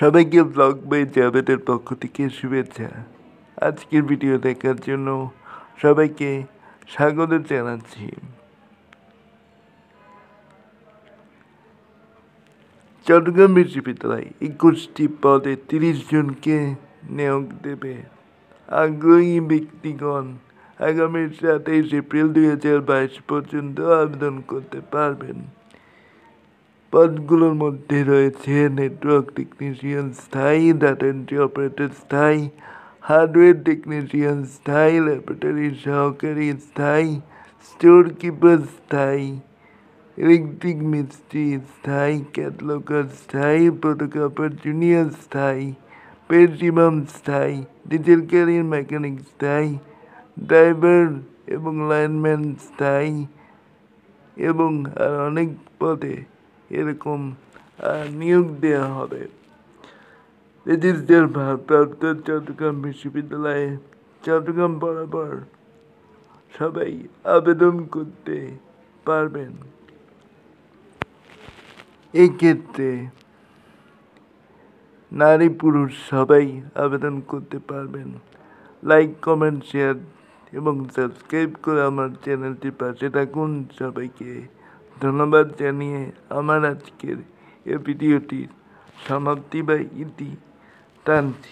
সবাইকে blog by জাভেদের পক্ষ থেকে শুভেচ্ছা আজকের ভিডিও দেখার জন্য সবাইকে স্বাগত জানাচ্ছি চট্টগ্রাম বিশ্ববিদ্যালয় একুশটি পদে তিরিশ জনকে নিয়োগ দেবে আগ্রহী ব্যক্তিগণ আগামী সাতাইশ এপ্রিল দুই হাজার বাইশ পর্যন্ত আবেদন করতে পারবেন পদগুলোর মধ্যে রয়েছে নেটওয়ার্ক টেকনিশিয়ান স্থায়ী ডাটা এন্ট্রি অপারেটর স্থায়ী হার্ডওয়্যার টেকনিশিয়ান স্থায়ী ল্যাবরেটরি সহকারী স্থায়ী স্টোর কিপার স্থায়ী ইলেকট্রিক মিস্ত্রি স্থায়ী ক্যাটলকার স্থায়ী ফটোগ্রাফার জুনিয়র স্থায়ী পেট্রিমাম স্থায়ী ডিজেল ক্যারিয়ার মেকানিক স্থায়ী ড্রাইভার এবং লাইনম্যান স্থায়ী এবং আর অনেক পদে এরকম নিয়োগ দেওয়া হবে এদের ভারপ্রাপ্ত চট্টগ্রাম বিশ্ববিদ্যালয়ে চট্টগ্রাম বরাবর সবাই আবেদন করতে পারবেন এক্ষেত্রে নারী পুরুষ সবাই আবেদন করতে পারবেন লাইক কমেন্ট শেয়ার এবং সাবস্ক্রাইব করে আমার চ্যানেলটি পাশে থাকুন সবাইকে ধন্যবাদ জানিয়ে আমার আজকের এ ভিডিওটির সমাপ্তি বা ইতি টানছি